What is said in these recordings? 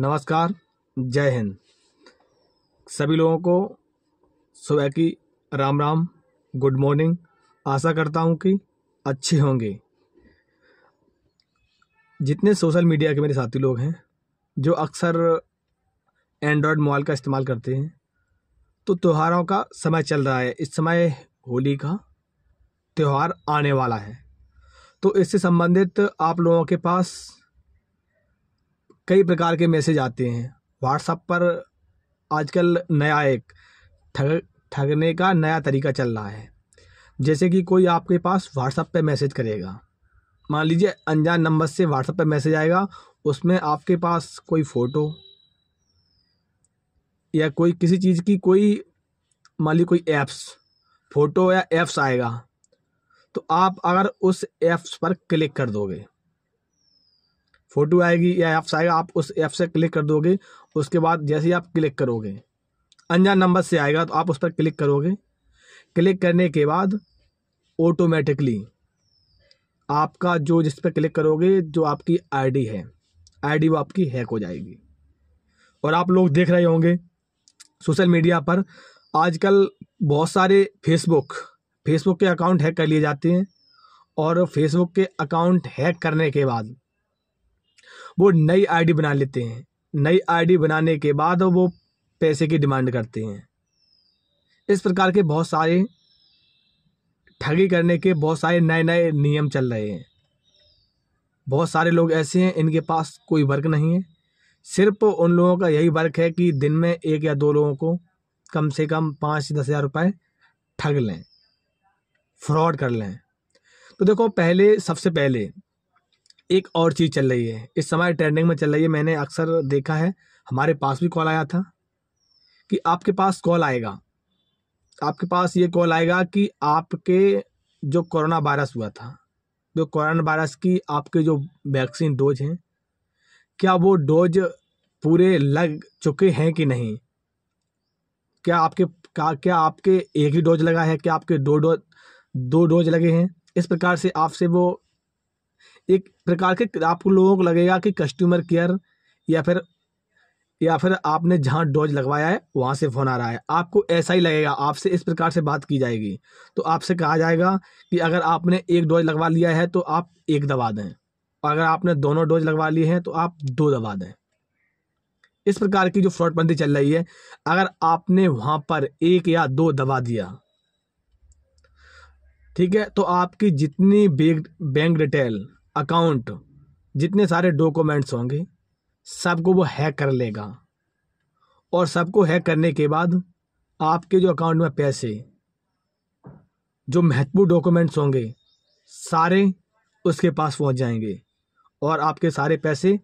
नमस्कार जय हिंद सभी लोगों को सुबह की राम राम गुड मॉर्निंग आशा करता हूँ कि अच्छे होंगे जितने सोशल मीडिया के मेरे साथी लोग हैं जो अक्सर एंड्रॉयड मोबाइल का इस्तेमाल करते हैं तो त्योहारों का समय चल रहा है इस समय होली का त्यौहार आने वाला है तो इससे संबंधित आप लोगों के पास कई प्रकार के मैसेज आते हैं व्हाट्सअप पर आजकल नया एक ठग ठगने का नया तरीका चल रहा है जैसे कि कोई आपके पास व्हाट्सअप पे मैसेज करेगा मान लीजिए अनजान नंबर से व्हाट्सअप पे मैसेज आएगा उसमें आपके पास कोई फ़ोटो या कोई किसी चीज़ की कोई मान लीजिए कोई ऐप्स फ़ोटो या ऐप्स आएगा तो आप अगर उस ऐप्स पर क्लिक कर दोगे फ़ोटो आएगी या ऐप्स आएगा आप उस ऐप से क्लिक कर दोगे उसके बाद जैसे ही आप क्लिक करोगे अनजान नंबर से आएगा तो आप उस पर क्लिक करोगे क्लिक करने के बाद ऑटोमेटिकली आपका जो जिस पर क्लिक करोगे जो आपकी आईडी है आईडी वो आपकी हैक हो जाएगी और आप लोग देख रहे होंगे सोशल मीडिया पर आजकल बहुत सारे फेसबुक फेसबुक के अकाउंट हैक कर लिए जाते हैं और फेसबुक के अकाउंट हैक करने के बाद वो नई आईडी बना लेते हैं नई आईडी बनाने के बाद वो पैसे की डिमांड करते हैं इस प्रकार के बहुत सारे ठगी करने के बहुत सारे नए नए नियम चल रहे हैं बहुत सारे लोग ऐसे हैं इनके पास कोई वर्क नहीं है सिर्फ उन लोगों का यही वर्क है कि दिन में एक या दो लोगों को कम से कम पाँच दस हज़ार रुपये ठग लें फ्रॉड कर लें तो देखो पहले सबसे पहले एक और चीज़ चल रही है इस समय ट्रेंडिंग में चल रही है मैंने अक्सर देखा है हमारे पास भी कॉल आया था कि आपके पास कॉल आएगा आपके पास ये कॉल आएगा कि आपके जो कोरोना वायरस हुआ था जो कोरोना वायरस की आपके जो वैक्सीन डोज हैं क्या वो डोज पूरे लग चुके हैं कि नहीं क्या आपके का क्या आपके एक ही डोज लगा है क्या आपके दो डोज दो डोज लगे हैं इस प्रकार से आपसे वो एक प्रकार के आप लोगों को लगेगा कि कस्टमर केयर या फिर या फिर आपने जहाँ डोज लगवाया है वहाँ से फ़ोन आ रहा है आपको ऐसा ही लगेगा आपसे इस प्रकार से बात की जाएगी तो आपसे कहा जाएगा कि अगर आपने एक डोज लगवा लिया है तो आप एक दवा दें और अगर आपने दोनों डोज लगवा लिए हैं तो आप दो दवा दें इस प्रकार की जो फ्रॉडबंदी चल रही है अगर आपने वहाँ पर एक या दो दवा दिया ठीक है तो आपकी जितनी बैंक डिटेल अकाउंट जितने सारे डॉक्यूमेंट्स होंगे सबको वो हैक कर लेगा और सबको हैक करने के बाद आपके जो अकाउंट में पैसे जो महत्वपूर्ण डॉक्यूमेंट्स होंगे सारे उसके पास पहुंच जाएंगे और आपके सारे पैसे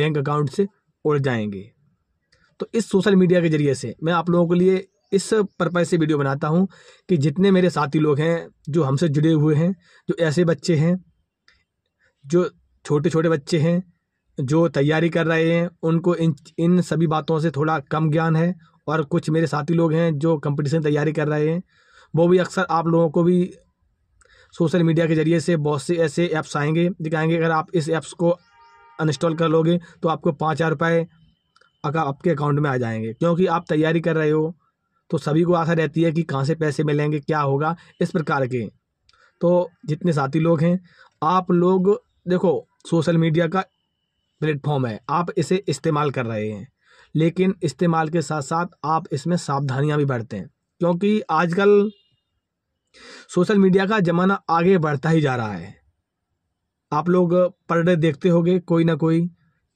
बैंक अकाउंट से उड़ जाएंगे तो इस सोशल मीडिया के ज़रिए से मैं आप लोगों के लिए इस पर्पज़ से वीडियो बनाता हूँ कि जितने मेरे साथी लोग हैं जो हमसे जुड़े हुए हैं जो ऐसे बच्चे हैं जो छोटे छोटे बच्चे हैं जो तैयारी कर रहे हैं उनको इन इन सभी बातों से थोड़ा कम ज्ञान है और कुछ मेरे साथी लोग हैं जो कंपटीशन तैयारी कर रहे हैं वो भी अक्सर आप लोगों को भी सोशल मीडिया के ज़रिए से बहुत से ऐसे ऐप्स आएंगे दिखाएंगे अगर आप इस ऐप्स को अनइंस्टॉल कर लोगे तो आपको पाँच हज़ार रुपये आपके अकाउंट में आ जाएंगे क्योंकि आप तैयारी कर रहे हो तो सभी को आशा रहती है कि कहाँ से पैसे मिलेंगे क्या होगा इस प्रकार के तो जितने साथी लोग हैं आप लोग देखो सोशल मीडिया का प्लेटफॉर्म है आप इसे इस्तेमाल कर रहे हैं लेकिन इस्तेमाल के साथ साथ आप इसमें सावधानियां भी बरतें क्योंकि आजकल सोशल मीडिया का ज़माना आगे बढ़ता ही जा रहा है आप लोग पढ़ देखते होंगे कोई ना कोई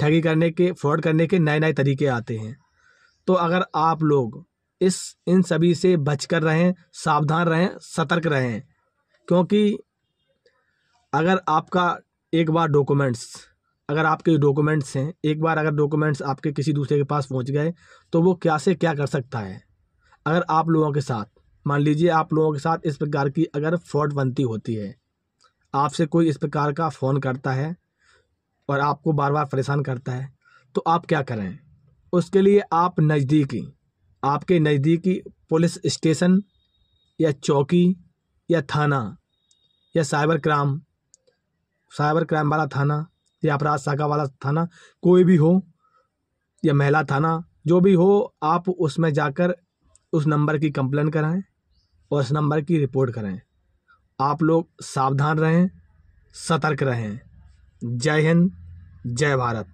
ठगी करने के फ्रॉड करने के नए नए तरीके आते हैं तो अगर आप लोग इस इन सभी से बच कर रहें सावधान रहें सतर्क रहें क्योंकि अगर आपका एक बार डॉक्यूमेंट्स अगर आपके डॉक्यूमेंट्स हैं एक बार अगर डॉक्यूमेंट्स आपके किसी दूसरे के पास पहुंच गए तो वो क्या से क्या कर सकता है अगर आप लोगों के साथ मान लीजिए आप लोगों के साथ इस प्रकार की अगर फ्रॉड बनती होती है आपसे कोई इस प्रकार का फ़ोन करता है और आपको बार बार परेशान करता है तो आप क्या करें उसके लिए आप नज़दीकी आपके नज़दीकी पुलिस स्टेशन या चौकी या थाना या साइबर क्राइम साइबर क्राइम वाला थाना या अपराध शाखा वाला थाना कोई भी हो या महिला थाना जो भी हो आप उसमें जाकर उस नंबर की कंप्लेन कराएं और उस नंबर की रिपोर्ट कराएं आप लोग सावधान रहें सतर्क रहें जय हिंद जय भारत